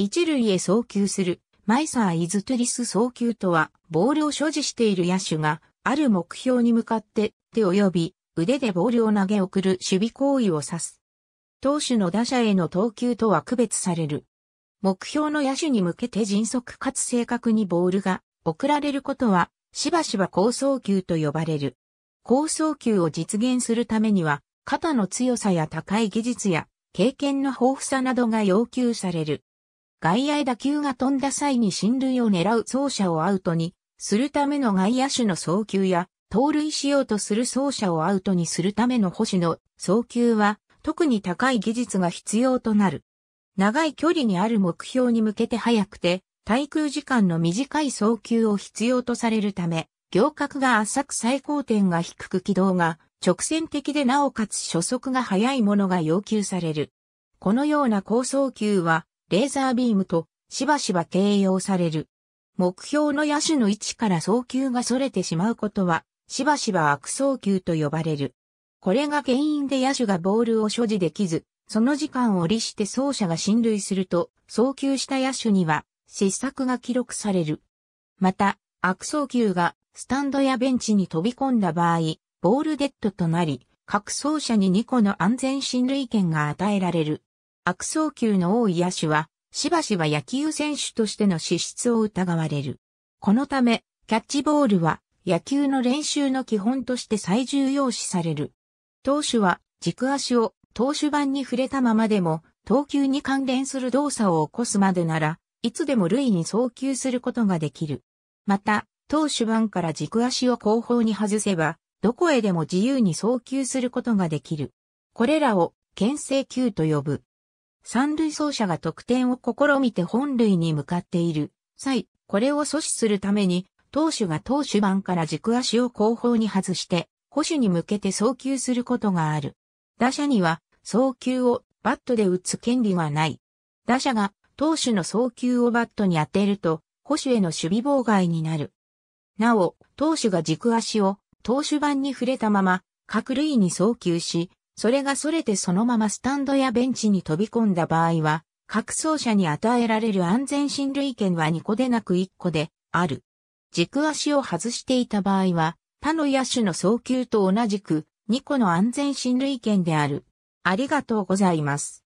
一塁へ送球する、マイサー・イズトゥリス送球とは、ボールを所持している野手が、ある目標に向かって手及び腕でボールを投げ送る守備行為を指す。投手の打者への投球とは区別される。目標の野手に向けて迅速かつ正確にボールが送られることは、しばしば高送球と呼ばれる。高送球を実現するためには、肩の強さや高い技術や経験の豊富さなどが要求される。外野へ打球が飛んだ際に進塁を狙う走者をアウトにするための外野手の送球や、盗塁しようとする走者をアウトにするための保守の送球は、特に高い技術が必要となる。長い距離にある目標に向けて速くて、対空時間の短い送球を必要とされるため、行角が浅く最高点が低く軌道が直線的でなおかつ初速が速いものが要求される。このような高送球はレーザービームとしばしば形容される。目標の野手の位置から送球が逸れてしまうことは、しばしば悪送球と呼ばれる。これが原因で野手がボールを所持できず、その時間を利して走者が進塁すると、送球した野手には、失策が記録される。また、悪送球がスタンドやベンチに飛び込んだ場合、ボールデッドとなり、各走者に2個の安全進塁権が与えられる。悪送球の多い野手は、しばしば野球選手としての資質を疑われる。このため、キャッチボールは野球の練習の基本として最重要視される。投手は軸足を投手板に触れたままでも、投球に関連する動作を起こすまでなら、いつでも塁に送球することができる。また、投手板から軸足を後方に外せば、どこへでも自由に送球することができる。これらを牽制球と呼ぶ。三塁走者が得点を試みて本塁に向かっている際、これを阻止するために、投手が投手板から軸足を後方に外して、保守に向けて送球することがある。打者には、送球をバットで打つ権利はない。打者が投手の送球をバットに当てると、保守への守備妨害になる。なお、投手が軸足を投手板に触れたまま、各塁に送球し、それがそれてそのままスタンドやベンチに飛び込んだ場合は、各走者に与えられる安全進塁権は2個でなく1個である。軸足を外していた場合は、他の野手の送球と同じく2個の安全進塁権である。ありがとうございます。